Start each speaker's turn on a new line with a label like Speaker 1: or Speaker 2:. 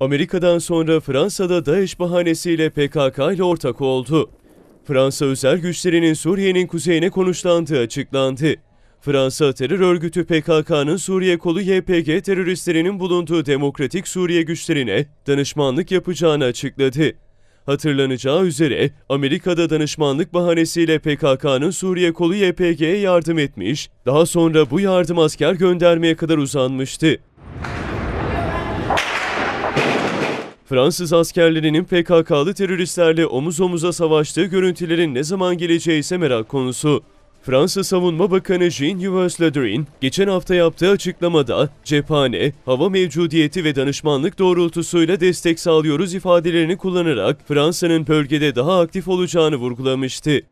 Speaker 1: Amerika'dan sonra Fransa'da DAEŞ bahanesiyle PKK ile ortak oldu. Fransa özel güçlerinin Suriye'nin kuzeyine konuşlandığı açıklandı. Fransa terör örgütü PKK'nın Suriye kolu YPG teröristlerinin bulunduğu Demokratik Suriye güçlerine danışmanlık yapacağını açıkladı. Hatırlanacağı üzere Amerika'da danışmanlık bahanesiyle PKK'nın Suriye kolu YPG'ye yardım etmiş, daha sonra bu yardım asker göndermeye kadar uzanmıştı. Fransız askerlerinin PKK'lı teröristlerle omuz omuza savaştığı görüntülerin ne zaman geleceği ise merak konusu. Fransa Savunma Bakanı Jean-Yves Le Drian, geçen hafta yaptığı açıklamada cephane, hava mevcudiyeti ve danışmanlık doğrultusuyla destek sağlıyoruz ifadelerini kullanarak Fransa'nın bölgede daha aktif olacağını vurgulamıştı.